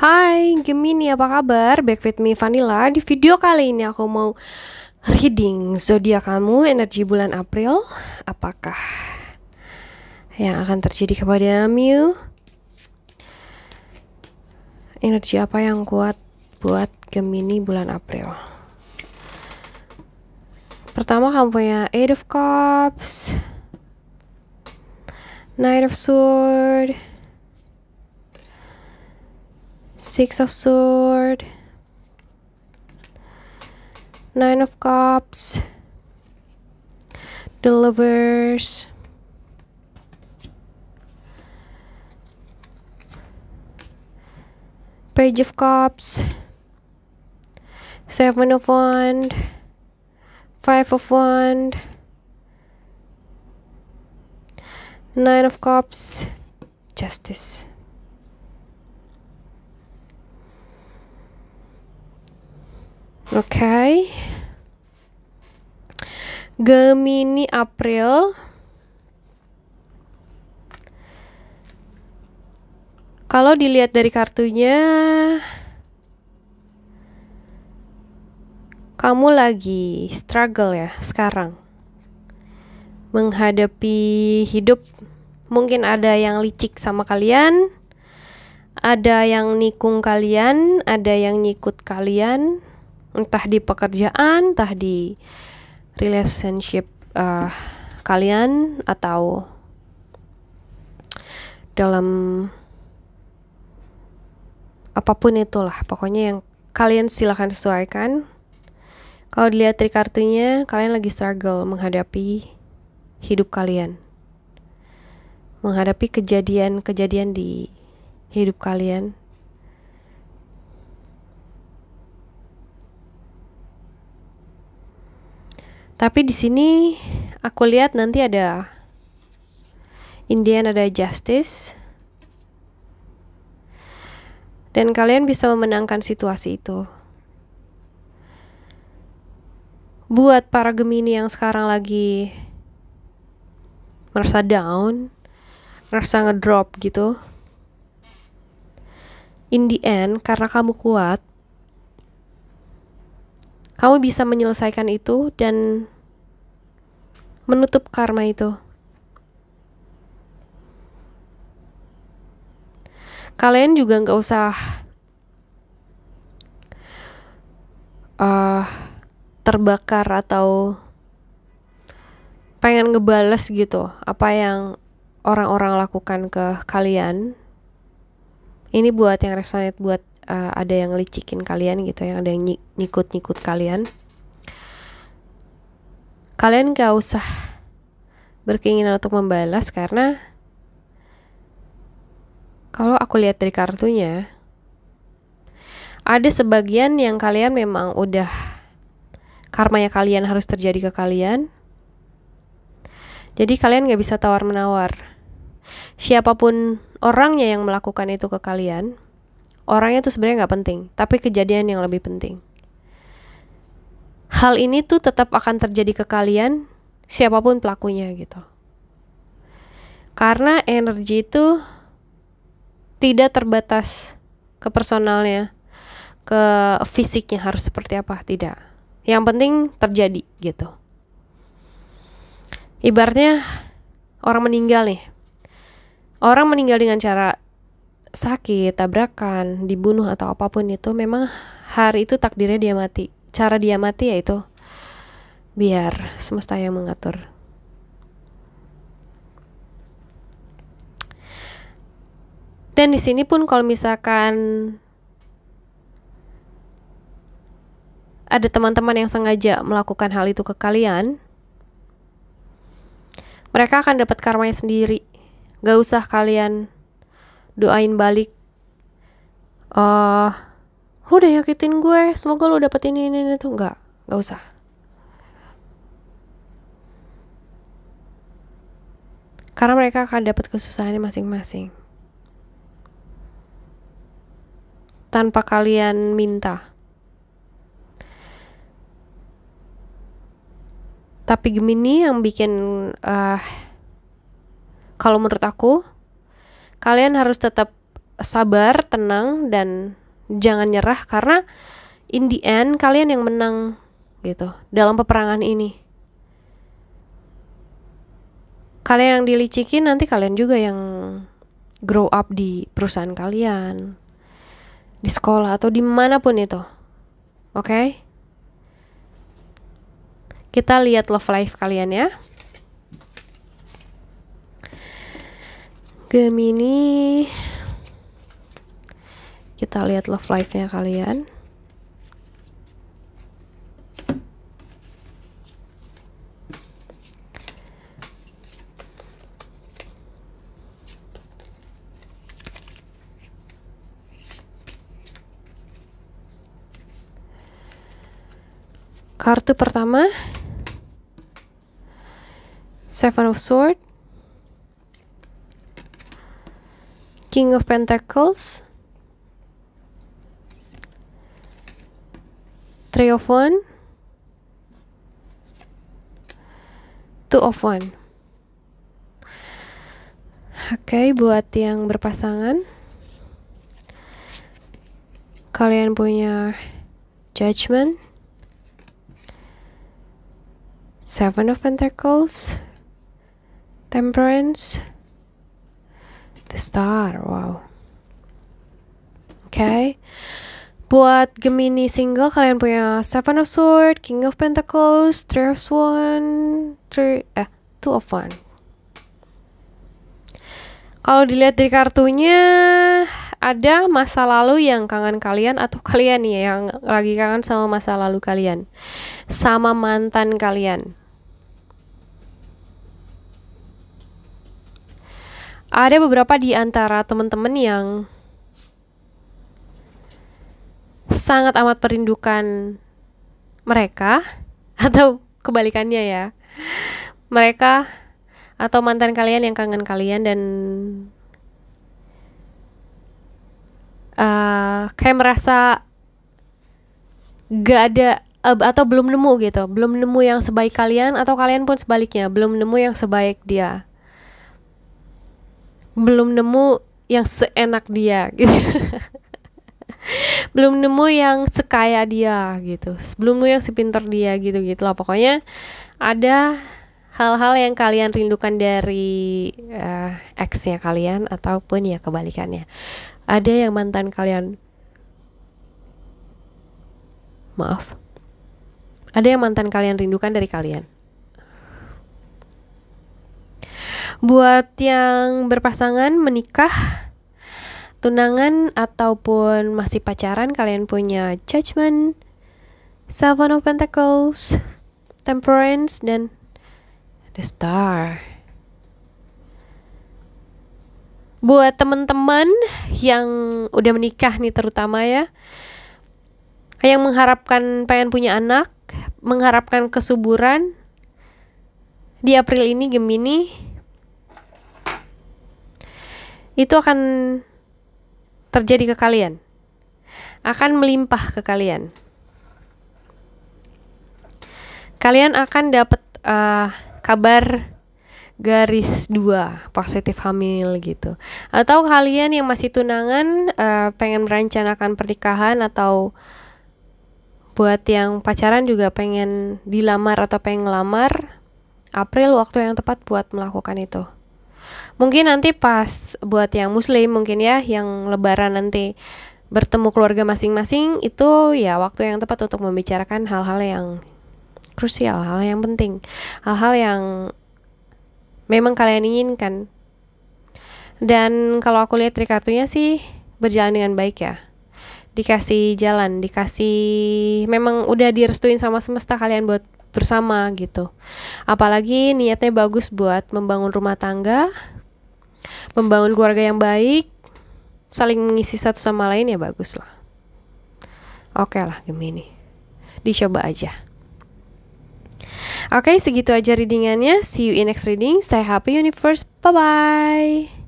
Hai Gemini, apa kabar? Back with me Vanilla. Di video kali ini aku mau reading zodiak kamu energi bulan April. Apakah yang akan terjadi kepada kamu? Energi apa yang kuat buat Gemini bulan April? Pertama kamu punya Eight of Cups, Knight of Swords, six of sword nine of cups the lovers page of cups seven of wand five of wand nine of cups justice Okay. Gemini April. Kalau dilihat dari kartunya, kamu lagi struggle ya sekarang. Menghadapi hidup, mungkin ada yang licik sama kalian, ada yang nikung kalian, ada yang nyikut kalian, entah di pekerjaan, entah di relationship uh, kalian atau dalam apapun itulah pokoknya yang kalian silahkan sesuaikan kalau dilihat dari kartunya kalian lagi struggle menghadapi hidup kalian menghadapi kejadian-kejadian di hidup kalian Tapi di sini aku lihat nanti ada Indian ada justice. Dan kalian bisa memenangkan situasi itu. Buat para Gemini yang sekarang lagi merasa down, merasa ngedrop gitu. In the end, karena kamu kuat, kamu bisa menyelesaikan itu dan menutup karma itu. Kalian juga nggak usah uh, terbakar atau pengen ngebales gitu apa yang orang-orang lakukan ke kalian. Ini buat yang resonate buat uh, ada yang licikin kalian gitu yang ada yang nyikut-nyikut kalian kalian gak usah berkeinginan untuk membalas karena kalau aku lihat dari kartunya ada sebagian yang kalian memang udah karma ya kalian harus terjadi ke kalian jadi kalian gak bisa tawar menawar siapapun orangnya yang melakukan itu ke kalian orangnya tuh sebenarnya nggak penting tapi kejadian yang lebih penting hal ini tuh tetap akan terjadi ke kalian siapapun pelakunya gitu karena energi itu tidak terbatas ke personalnya ke fisiknya harus seperti apa tidak yang penting terjadi gitu ibaratnya orang meninggal nih orang meninggal dengan cara sakit, tabrakan, dibunuh atau apapun itu memang hari itu takdirnya dia mati. Cara dia mati yaitu biar semesta yang mengatur. Dan di sini pun kalau misalkan ada teman-teman yang sengaja melakukan hal itu ke kalian, mereka akan dapat karmanya sendiri. Gak usah kalian doain balik uh, eh, lu udah nyakitin gue semoga lu dapet ini ini, ini tuh nggak nggak usah karena mereka akan dapat kesusahannya masing-masing tanpa kalian minta tapi Gemini yang bikin uh, kalau menurut aku kalian harus tetap sabar, tenang dan jangan nyerah karena in the end kalian yang menang gitu dalam peperangan ini. Kalian yang dilicikin nanti kalian juga yang grow up di perusahaan kalian, di sekolah atau dimanapun itu. Oke? Okay? Kita lihat love life kalian ya. Gemini kita lihat love life-nya kalian Kartu pertama Seven of Swords King of Pentacles, Three of One, Two of One. Oke, okay, buat yang berpasangan, kalian punya Judgment, Seven of Pentacles, Temperance. The Star, wow. Oke. Okay. Buat Gemini single kalian punya Seven of Sword, King of Pentacles, Three of one Three eh Two of One. Kalau dilihat dari kartunya ada masa lalu yang kangen kalian atau kalian ya yang lagi kangen sama masa lalu kalian, sama mantan kalian. ada beberapa di antara teman-teman yang sangat amat perindukan mereka atau kebalikannya ya mereka atau mantan kalian yang kangen kalian dan uh, kayak merasa gak ada uh, atau belum nemu gitu belum nemu yang sebaik kalian atau kalian pun sebaliknya belum nemu yang sebaik dia belum nemu yang seenak dia gitu belum nemu yang sekaya dia gitu belum nemu yang sepinter dia gitu gitu lah pokoknya ada hal-hal yang kalian rindukan dari uh, eh, ex-nya kalian ataupun ya kebalikannya ada yang mantan kalian maaf ada yang mantan kalian rindukan dari kalian Buat yang berpasangan menikah, tunangan ataupun masih pacaran kalian punya judgment, Seven of Pentacles, Temperance dan The Star. Buat teman-teman yang udah menikah nih terutama ya, yang mengharapkan pengen punya anak, mengharapkan kesuburan di April ini Gemini itu akan terjadi ke kalian. Akan melimpah ke kalian. Kalian akan dapat uh, eh, kabar garis dua positif hamil gitu atau kalian yang masih tunangan uh, pengen merencanakan pernikahan atau buat yang pacaran juga pengen dilamar atau pengen ngelamar April waktu yang tepat buat melakukan itu Mungkin nanti pas buat yang muslim mungkin ya yang lebaran nanti bertemu keluarga masing-masing itu ya waktu yang tepat untuk membicarakan hal-hal yang krusial, hal yang penting, hal-hal yang memang kalian inginkan. Dan kalau aku lihat dari sih berjalan dengan baik ya. Dikasih jalan, dikasih memang udah direstuin sama semesta kalian buat bersama gitu. Apalagi niatnya bagus buat membangun rumah tangga, membangun keluarga yang baik saling mengisi satu sama lain ya bagus lah oke okay lah Gemini dicoba aja Oke, okay, segitu aja readingannya. See you in next reading. Stay happy universe. Bye-bye.